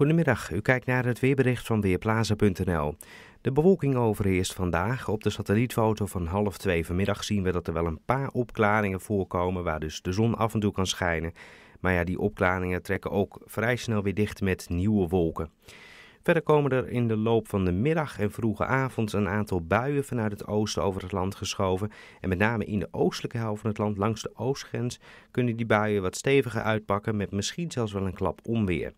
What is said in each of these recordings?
Goedemiddag, u kijkt naar het weerbericht van Weerplaza.nl. De bewolking overheerst vandaag. Op de satellietfoto van half twee vanmiddag zien we dat er wel een paar opklaringen voorkomen waar dus de zon af en toe kan schijnen. Maar ja, die opklaringen trekken ook vrij snel weer dicht met nieuwe wolken. Verder komen er in de loop van de middag en vroege avond een aantal buien vanuit het oosten over het land geschoven. En met name in de oostelijke helft van het land langs de oostgrens kunnen die buien wat steviger uitpakken met misschien zelfs wel een klap onweer.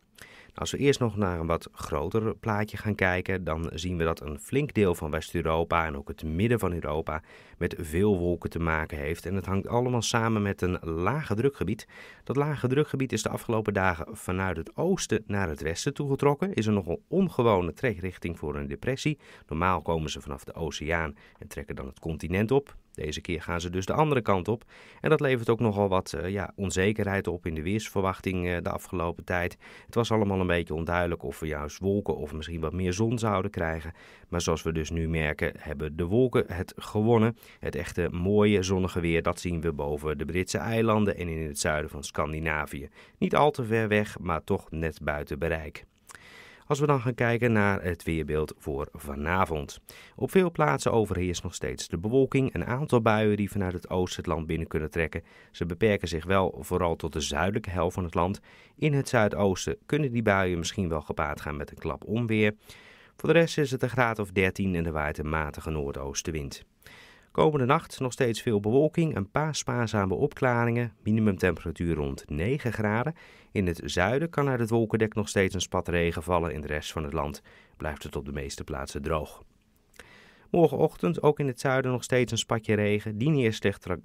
Als we eerst nog naar een wat groter plaatje gaan kijken, dan zien we dat een flink deel van West-Europa en ook het midden van Europa met veel wolken te maken heeft. En het hangt allemaal samen met een lage drukgebied. Dat lage drukgebied is de afgelopen dagen vanuit het oosten naar het westen toegetrokken. Is een nogal ongewone trekrichting voor een depressie. Normaal komen ze vanaf de oceaan en trekken dan het continent op. Deze keer gaan ze dus de andere kant op. En dat levert ook nogal wat eh, ja, onzekerheid op in de weersverwachting eh, de afgelopen tijd. Het was allemaal een beetje onduidelijk of we juist wolken of misschien wat meer zon zouden krijgen. Maar zoals we dus nu merken, hebben de wolken het gewonnen. Het echte mooie zonnige weer, dat zien we boven de Britse eilanden en in het zuiden van Scandinavië. Niet al te ver weg, maar toch net buiten bereik. Als we dan gaan kijken naar het weerbeeld voor vanavond. Op veel plaatsen overheerst nog steeds de bewolking. Een aantal buien die vanuit het oosten het land binnen kunnen trekken. Ze beperken zich wel vooral tot de zuidelijke helft van het land. In het zuidoosten kunnen die buien misschien wel gepaard gaan met een klap onweer. Voor de rest is het een graad of 13 en er waait een matige noordoostenwind. Komende nacht nog steeds veel bewolking, een paar spaarzame opklaringen, minimumtemperatuur rond 9 graden. In het zuiden kan uit het wolkendek nog steeds een spat regen vallen, in de rest van het land blijft het op de meeste plaatsen droog. Morgenochtend ook in het zuiden nog steeds een spatje regen. Die neerslag, trekt,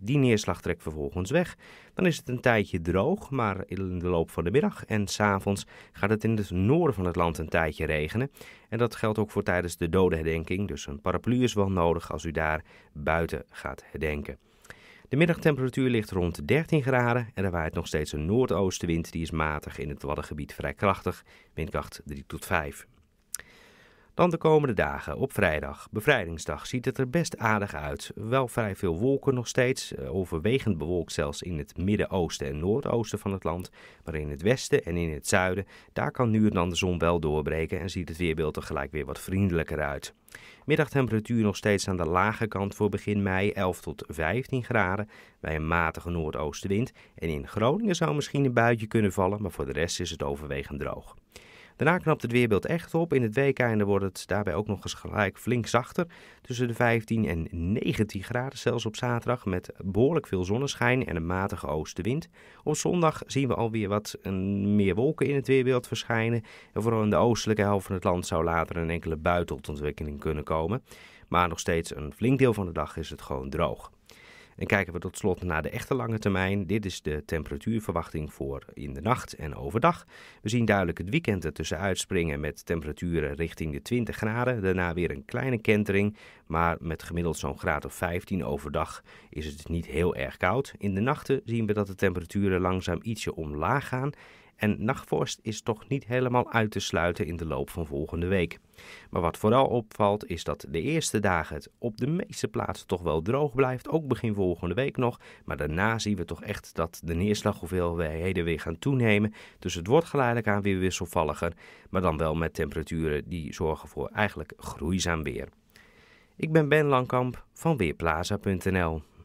die neerslag vervolgens weg. Dan is het een tijdje droog, maar in de loop van de middag en s'avonds gaat het in het noorden van het land een tijdje regenen. En dat geldt ook voor tijdens de dodenherdenking. Dus een paraplu is wel nodig als u daar buiten gaat herdenken. De middagtemperatuur ligt rond 13 graden en er waait nog steeds een noordoostenwind. Die is matig in het Waddengebied vrij krachtig, windkracht 3 tot 5. Dan de komende dagen. Op vrijdag, bevrijdingsdag, ziet het er best aardig uit. Wel vrij veel wolken nog steeds, eh, overwegend bewolkt zelfs in het midden-oosten en noordoosten van het land. Maar in het westen en in het zuiden, daar kan nu en dan de zon wel doorbreken en ziet het weerbeeld er gelijk weer wat vriendelijker uit. Middagtemperatuur nog steeds aan de lage kant voor begin mei, 11 tot 15 graden, bij een matige noordoostenwind. En in Groningen zou misschien een buitje kunnen vallen, maar voor de rest is het overwegend droog. Daarna knapt het weerbeeld echt op. In het weekende wordt het daarbij ook nog eens gelijk flink zachter. Tussen de 15 en 19 graden zelfs op zaterdag met behoorlijk veel zonneschijn en een matige oostenwind. Op zondag zien we alweer wat meer wolken in het weerbeeld verschijnen. En vooral in de oostelijke helft van het land zou later een enkele bui ontwikkeling kunnen komen. Maar nog steeds een flink deel van de dag is het gewoon droog. En kijken we tot slot naar de echte lange termijn. Dit is de temperatuurverwachting voor in de nacht en overdag. We zien duidelijk het weekend ertussen uitspringen met temperaturen richting de 20 graden. Daarna weer een kleine kentering, maar met gemiddeld zo'n graad of 15 overdag is het niet heel erg koud. In de nachten zien we dat de temperaturen langzaam ietsje omlaag gaan en nachtvorst is toch niet helemaal uit te sluiten in de loop van volgende week. Maar wat vooral opvalt is dat de eerste dagen het op de meeste plaatsen toch wel droog blijft, ook begin volgende week nog. Maar daarna zien we toch echt dat de neerslaghoeveelheden weer gaan toenemen. Dus het wordt geleidelijk aan weer wisselvalliger, maar dan wel met temperaturen die zorgen voor eigenlijk groeizaam weer. Ik ben Ben Langkamp van Weerplaza.nl.